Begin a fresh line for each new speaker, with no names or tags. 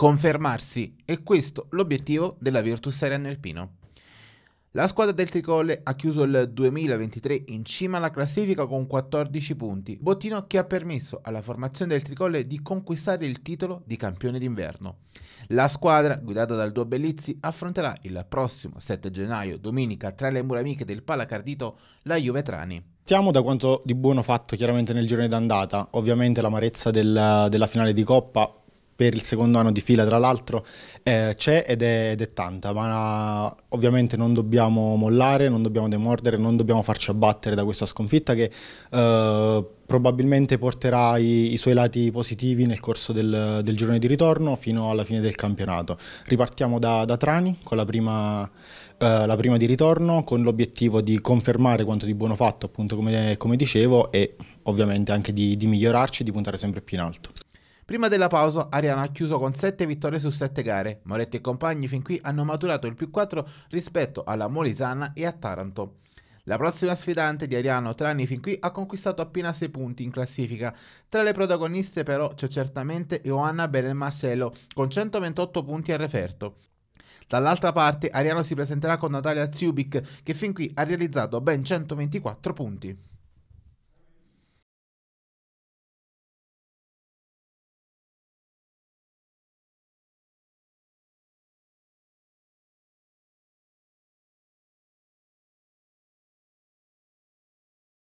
confermarsi. E questo l'obiettivo della Virtus Arena Alpino. La squadra del Tricolle ha chiuso il 2023 in cima alla classifica con 14 punti, bottino che ha permesso alla formazione del Tricolle di conquistare il titolo di campione d'inverno. La squadra, guidata dal Duo Bellizzi, affronterà il prossimo 7 gennaio, domenica, tra le mura amiche del Palacardito, la Juve Trani.
Partiamo da quanto di buono fatto chiaramente nel girone d'andata, ovviamente l'amarezza del, della finale di Coppa per il secondo anno di fila, tra l'altro, eh, c'è ed, ed è, tanta, ma ovviamente non dobbiamo mollare, non dobbiamo demordere, non dobbiamo farci abbattere da questa sconfitta che eh, probabilmente porterà i, i, suoi lati positivi nel corso del, del, girone di ritorno fino alla fine del campionato. Ripartiamo da, da Trani con la prima, eh, la prima, di ritorno, con l'obiettivo di confermare quanto di buono fatto, appunto come, come dicevo, e ovviamente anche di, di migliorarci e di puntare sempre più in alto.
Prima della pausa Ariano ha chiuso con 7 vittorie su 7 gare. Moretti e compagni fin qui hanno maturato il più 4 rispetto alla Molisana e a Taranto. La prossima sfidante di Ariano Trani fin qui ha conquistato appena 6 punti in classifica. Tra le protagoniste però c'è certamente Ioanna Berenmarcello con 128 punti al referto. Dall'altra parte Ariano si presenterà con Natalia Zubic che fin qui ha realizzato ben 124 punti.